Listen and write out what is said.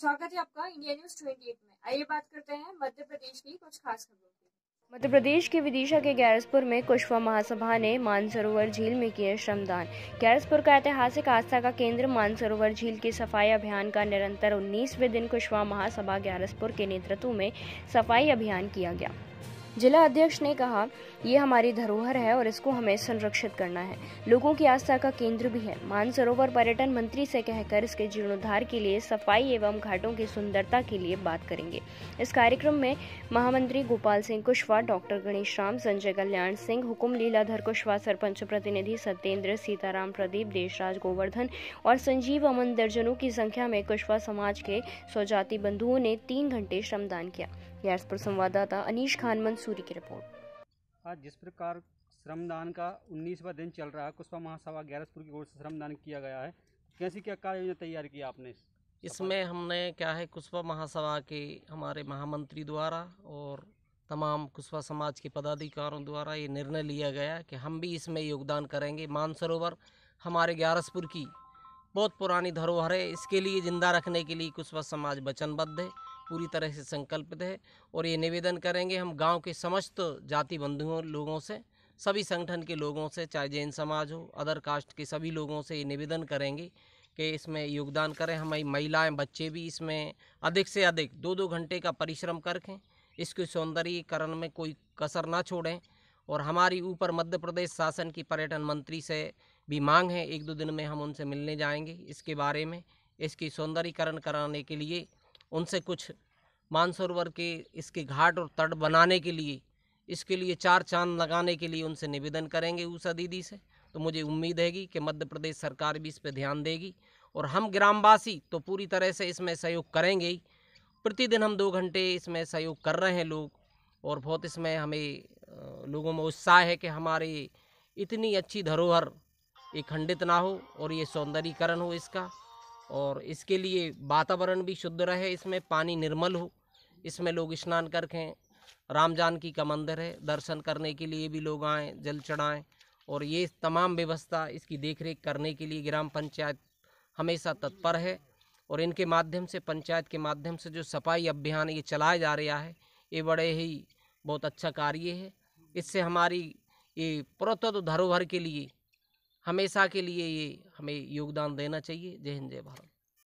स्वागत है आपका इंडिया न्यूज एट में आइए बात करते हैं मध्य प्रदेश की कुछ खास खबरों की मध्य प्रदेश के विदिशा के गैरसपुर में कुशवा महासभा ने मानसरोवर झील में किए श्रमदान गैरसपुर का ऐतिहासिक आस्था का केंद्र मानसरोवर झील की सफाई अभियान का निरंतर उन्नीसवें दिन कुशवा महासभा गैरसपुर के नेतृत्व में सफाई अभियान किया गया जिला अध्यक्ष ने कहा ये हमारी धरोहर है और इसको हमें संरक्षित करना है लोगों की आस्था का केंद्र भी है मानसरोवर पर्यटन मंत्री से कहकर इसके जीर्णोद्धार के लिए सफाई एवं घाटों की सुंदरता के लिए बात करेंगे इस कार्यक्रम में महामंत्री गोपाल सिंह कुशवाहा डॉक्टर गणेश राम संजय कल्याण सिंह हुकुम लीलाधर कुशवाहा सरपंच प्रतिनिधि सत्येंद्र सीताराम प्रदीप देशराज गोवर्धन और संजीव अमन दर्जनों की संख्या में कुशवाहा समाज के स्वजाति बंधुओं ने तीन घंटे श्रमदान किया संवाददाता अनीश खान मंसूरी की रिपोर्ट आज जिस प्रकार श्रमदान का उन्नीसवा दिन चल रहा है कुशवा महासभा ग्यारसपुर की ओर से श्रमदान किया गया है कैसी क्या कार्य योजना तैयार की आपने इसमें हमने क्या है कुशवा महासभा के हमारे महामंत्री द्वारा और तमाम कुशवा समाज के पदाधिकारों द्वारा ये निर्णय लिया गया कि हम भी इसमें योगदान करेंगे मानसरोवर हमारे ग्यारसपुर की बहुत पुरानी धरोहर है इसके लिए ज़िंदा रखने के लिए कुशवा समाज वचनबद्ध है पूरी तरह से संकल्पित है और ये निवेदन करेंगे हम गांव के समस्त जाति बंधुओं लोगों से सभी संगठन के लोगों से चाहे जैन समाज हो अदर कास्ट के सभी लोगों से ये निवेदन करेंगे कि इसमें योगदान करें हमारी महिलाएं बच्चे भी इसमें अधिक से अधिक दो दो घंटे का परिश्रम करके इसके सौंदर्यीकरण में कोई कसर ना छोड़ें और हमारी ऊपर मध्य प्रदेश शासन की पर्यटन मंत्री से भी मांग है एक दो दिन में हम उनसे मिलने जाएंगे इसके बारे में इसकी सौंदर्यीकरण कराने के लिए उनसे कुछ मानसरोवर के इसके घाट और तट बनाने के लिए इसके लिए चार चांद लगाने के लिए उनसे निवेदन करेंगे उषा दीदी से तो मुझे उम्मीद हैगी कि मध्य प्रदेश सरकार भी इस पर ध्यान देगी और हम ग्रामवासी तो पूरी तरह से इसमें सहयोग करेंगे ही प्रतिदिन हम दो घंटे इसमें सहयोग कर रहे हैं लोग और बहुत इसमें हमें लोगों में उत्साह है कि हमारे इतनी अच्छी धरोहर ये खंडित ना हो और ये सौंदर्यीकरण हो इसका और इसके लिए वातावरण भी शुद्ध रहे इसमें पानी निर्मल हो इसमें लोग स्नान करके राम जानकी का मंदिर है दर्शन करने के लिए भी लोग आएँ जल चढ़ाएँ और ये तमाम व्यवस्था इसकी देखरेख करने के लिए ग्राम पंचायत हमेशा तत्पर है और इनके माध्यम से पंचायत के माध्यम से जो सफाई अभियान ये चलाया जा रहा है ये बड़े ही बहुत अच्छा कार्य है इससे हमारी ये पुरातत्व धरोहर के लिए हमेशा के लिए ये हमें योगदान देना चाहिए जय हिंद जय भारत